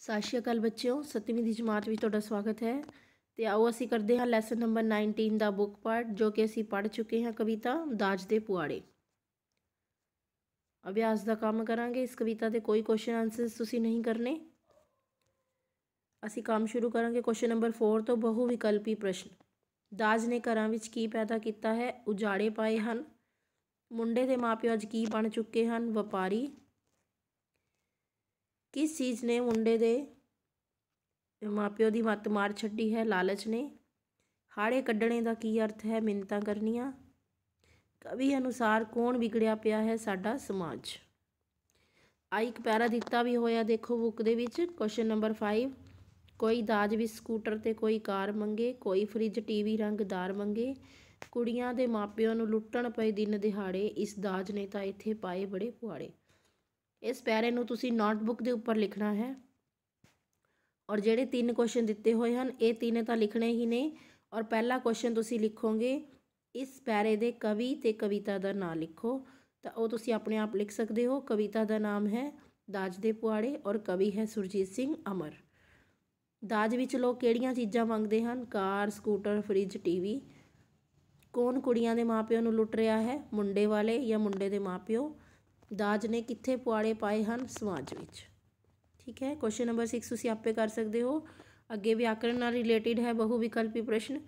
ਸਤਿ ਸ਼੍ਰੀ ਅਕਾਲ ਬੱਚਿਓ 7ਵੀਂ ਦੀ ਜਮਾਤ ਵਿੱਚ ਤੁਹਾਡਾ ਸਵਾਗਤ ਹੈ ਤੇ ਆਓ ਅਸੀਂ ਕਰਦੇ ਹਾਂ ਲੈਸਨ ਨੰਬਰ 19 ਦਾ ਬੁੱਕ ਪਾਰਟ ਜੋ ਕਿ ਅਸੀਂ ਪੜ੍ਹ ਚੁੱਕੇ ਹਾਂ ਕਵਿਤਾ ਦਾਜ ਦੇ ਪੁਆੜੇ ਅਭਿਆਸ ਦਾ ਕੰਮ ਕਰਾਂਗੇ ਇਸ ਕਵਿਤਾ ਦੇ ਕੋਈ ਕੁਐਸਚਨ ਆਨਸਰਸ ਤੁਸੀਂ ਨਹੀਂ ਕਰਨੇ ਅਸੀਂ ਕੰਮ ਸ਼ੁਰੂ ਕਰਾਂਗੇ ਕੁਐਸਚਨ ਨੰਬਰ 4 ਤੋਂ ਬਹੁ ਵਿਕਲਪੀ ਪ੍ਰਸ਼ਨ ਦਾਜ ਨੇ ਘਰਾਂ ਵਿੱਚ ਕੀ ਪੈਦਾ ਕੀਤਾ ਹੈ ਉਜਾੜੇ ਪਾਏ ਹਨ ਮੁੰਡੇ ਦੇ ਮਾਪਿਓ ਅੱਜ ਕੀ ਬਣ ਚੁੱਕੇ ਹਨ ਵਪਾਰੀ ਕਿਸ ਚੀਜ਼ ਨੇ ਮੁੰਡੇ ਦੇ ਮਾਪਿਓ ਦੀ ਮੱਤ ਮਾਰ ਛੱਡੀ ਹੈ ਲਾਲਚ ਨੇ ਹਾੜੇ ਕੱਢਣੇ ਦਾ ਕੀ ਅਰਥ ਹੈ ਮਿੰਤਾ ਕਰਨੀਆਂ ਕਵੀ ਅਨੁਸਾਰ ਕੌਣ ਵਿਗੜਿਆ ਪਿਆ ਹੈ ਸਾਡਾ ਸਮਾਜ ਆ ਇੱਕ ਪੈਰਾ ਦਿੱਤਾ ਵੀ ਹੋਇਆ ਦੇਖੋ ਬੁੱਕ ਦੇ ਵਿੱਚ ਕੁਐਸਚਨ ਨੰਬਰ 5 ਕੋਈ ਦਾਜ ਵੀ ਸਕੂਟਰ ਤੇ ਕੋਈ ਕਾਰ ਮੰਗੇ ਕੋਈ ਫ੍ਰਿਜ ਟੀਵੀ ਰੰਗਦਾਰ ਮੰਗੇ ਕੁੜੀਆਂ ਦੇ ਮਾਪਿਆਂ ਨੂੰ ਲੁੱਟਣ ਪਏ ਦਿਨ ਦਿਹਾੜੇ ਇਸ ਦਾਜ ਨੇ ਤਾਂ ਇੱਥੇ ਪਾਏ ਬੜੇ ਪੁਆੜੇ ਇਸ ਪੈਰੇ ਨੂੰ ਤੁਸੀਂ ਨੋਟਬੁੱਕ ਦੇ ਉੱਪਰ ਲਿਖਣਾ ਹੈ ਔਰ ਜਿਹੜੇ ਤਿੰਨ ਕੁਐਸਚਨ ਦਿੱਤੇ ਹੋਏ ਹਨ ਇਹ ਤਿੰਨੇ ਤਾਂ ਲਿਖਣੇ ਹੀ ਨੇ ਔਰ ਪਹਿਲਾ ਕੁਐਸਚਨ ਤੁਸੀਂ ਲਿਖੋਗੇ ਇਸ ਪੈਰੇ ਦੇ ਕਵੀ ਤੇ ਕਵਿਤਾ ਦਾ ਨਾਮ ਲਿਖੋ ਤਾਂ ਉਹ ਤੁਸੀਂ ਆਪਣੇ ਆਪ ਲਿਖ ਸਕਦੇ ਹੋ ਕਵਿਤਾ ਦਾ ਨਾਮ ਹੈ ਦਾਜ ਦੇ ਪੁਆੜੇ ਔਰ ਕਵੀ ਹੈ ਸੁਰਜੀਤ ਸਿੰਘ ਅਮਰ ਦਾਜ ਵਿੱਚ ਲੋਕ ਕਿਹੜੀਆਂ ਚੀਜ਼ਾਂ ਮੰਗਦੇ ਹਨ ਕਾਰ ਸਕੂਟਰ ਫ੍ਰਿਜ ਟੀਵੀ ਕੌਣ ਕੁੜੀਆਂ ਦੇ ਮਾਪਿਓ ਨੂੰ ਲੁੱਟ ਰਿਹਾ ਹੈ ਮੁੰਡੇ ਵਾਲੇ ਜਾਂ ਮੁੰਡੇ ਦੇ ਮਾਪਿਓ ਦਾਜ ਨੇ ਕਿੱਥੇ ਪੁਆੜੇ ਪਾਏ ਹਨ ਸਮਾਜ ਵਿੱਚ ਠੀਕ ਹੈ ਕੁਐਸਚਨ ਨੰਬਰ 6 ਤੁਸੀਂ ਆਪੇ ਕਰ ਸਕਦੇ ਹੋ ਅੱਗੇ ਵਿਆਕਰਨ ਨਾਲ ਰਿਲੇਟਡ ਹੈ ਬਹੁ ਵਿਕਲਪੀ ਪ੍ਰਸ਼ਨ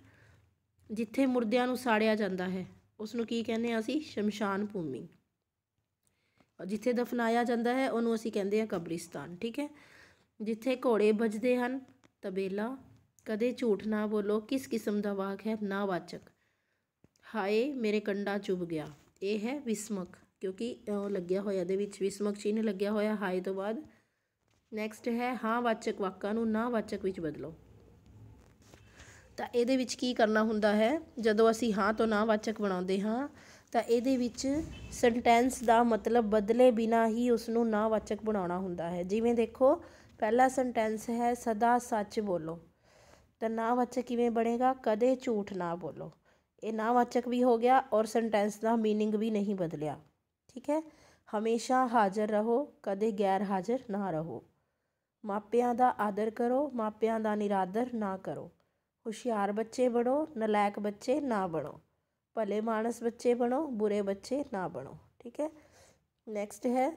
ਜਿੱਥੇ ਮੁਰਦਿਆਂ ਨੂੰ ਸਾੜਿਆ ਜਾਂਦਾ ਹੈ ਉਸ ਨੂੰ ਕੀ ਕਹਿੰਦੇ ਆ ਅਸੀਂ ਸ਼ਮਸ਼ਾਨ ਭੂਮੀ ਜਿੱਥੇ ਦਫਨਾਇਆ ਜਾਂਦਾ ਹੈ ਉਹਨੂੰ ਅਸੀਂ ਕਹਿੰਦੇ ਆ ਕਬਰਿਸਤਾਨ ਠੀਕ ਹੈ ਜਿੱਥੇ ਘੋੜੇ ਵੱਜਦੇ ਹਨ ਤਬੇਲਾ ਕਦੇ ਝੂਠ ਨਾ ਬੋਲੋ ਕਿਸ ਕਿਸਮ ਦਾ ਵਾਕ ਹੈ ਨਾਵਾਚਕ ਹਾਏ ਮੇਰੇ ਕੰਡਾ ਚੁਭ ਗਿਆ ਇਹ ਹੈ ਵਿਸਮਕ ਕਿਉਂਕਿ ਉਹ ਲੱਗਿਆ ਹੋਇਆ ਦੇ ਵਿੱਚ ਵਿਸਮਕ ਚਿੰਨ ਲੱਗਿਆ ਹੋਇਆ ਹਾਈ ਤੋਂ ਬਾਅਦ ਨੈਕਸਟ ਹੈ ਹਾਂ ਵਾਚਕ ਵਾਕਾਂ ਨੂੰ ਨਾ ਵਾਚਕ ਵਿੱਚ ਬਦਲੋ ਤਾਂ ਇਹਦੇ ਵਿੱਚ ਕੀ ਕਰਨਾ ਹੁੰਦਾ ਹੈ ਜਦੋਂ ਅਸੀਂ ਹਾਂ ਤੋਂ ਨਾ ਵਾਚਕ ਬਣਾਉਂਦੇ ਹਾਂ ਤਾਂ ਇਹਦੇ ਵਿੱਚ ਸੈਂਟੈਂਸ ਦਾ ਮਤਲਬ ਬਦਲੇ ਬਿਨਾ ਹੀ ਉਸ ਨੂੰ ਨਾ ਵਾਚਕ ਬਣਾਉਣਾ ਹੁੰਦਾ ਹੈ ਜਿਵੇਂ ਦੇਖੋ ਪਹਿਲਾ ਸੈਂਟੈਂਸ ਹੈ ਸਦਾ ਸੱਚ ਬੋਲੋ ਤਾਂ ਨਾ ਵਾਚਕ ਕਿਵੇਂ ਬਣੇਗਾ ਕਦੇ ਝੂਠ ਨਾ ਬੋਲੋ ਇਹ ਨਾ ਵਾਚਕ ਵੀ ਹੋ ਗਿਆ ਔਰ ਸੈਂਟੈਂਸ ਦਾ ਮੀਨਿੰਗ ਵੀ ਨਹੀਂ ਬਦਲਿਆ ਠੀਕ ਹੈ ਹਮੇਸ਼ਾ ਹਾਜ਼ਰ ਰਹੋ ਕਦੇ ਗੈਰ ਹਾਜ਼ਰ ਨਾ ਰਹੋ ਮਾਪਿਆਂ ਦਾ ਆਦਰ ਕਰੋ ਮਾਪਿਆਂ ਦਾ ਨਿਰਾਦਰ ਨਾ ਕਰੋ ਹੁਸ਼ਿਆਰ ਬੱਚੇ ਬਣੋ ਨਲਾਇਕ ਬੱਚੇ ਨਾ ਬਣੋ ਭਲੇ ਮਾਨਸ ਬੱਚੇ ਬਣੋ ਬੁਰੇ ਬੱਚੇ ਨਾ ਬਣੋ ਠੀਕ ਹੈ ਨੈਕਸਟ ਹੈ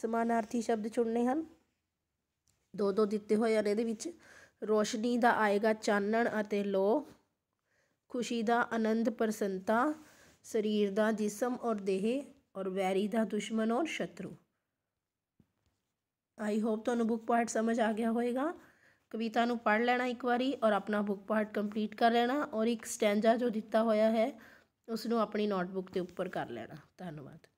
ਸਮਾਨਾਰਥੀ ਸ਼ਬਦ ਚੁਣਨੇ ਹਨ ਦੋ ਦੋ ਦਿੱਤੇ ਹੋਏ ਹਨ ਇਹਦੇ ਵਿੱਚ ਰੋਸ਼ਨੀ ਦਾ ਆਏਗਾ ਚਾਨਣ ਅਤੇ ਲੋ ਖੁਸ਼ੀ ਦਾ ਆਨੰਦ ਪ੍ਰਸੰਤਾ ਸਰੀਰ ਦਾ ਜਿਸਮ ਔਰ ਦੇਹ ਔਰ ਵੈਰੀ ਦਾ ਦੁਸ਼ਮਣ ਔਰ ਸ਼ਤਰੂ ਆਈ ਹੋਪ ਤੁਹਾਨੂੰ ਬੁੱਕ ਪਾਰਟ ਸਮਝ ਆ ਗਿਆ ਹੋਵੇਗਾ ਕਵਿਤਾ ਨੂੰ ਪੜ੍ਹ ਲੈਣਾ ਇੱਕ ਵਾਰੀ ਔਰ ਆਪਣਾ ਬੁੱਕ ਪਾਰਟ ਕੰਪਲੀਟ ਕਰ ਲੈਣਾ ਔਰ ਇੱਕ ਸਟੈਂਜਾ ਜੋ ਦਿੱਤਾ ਹੋਇਆ ਹੈ ਉਸ ਨੂੰ ਆਪਣੀ ਨੋਟਬੁੱਕ ਦੇ ਉੱਪਰ ਕਰ ਲੈਣਾ ਧੰਨਵਾਦ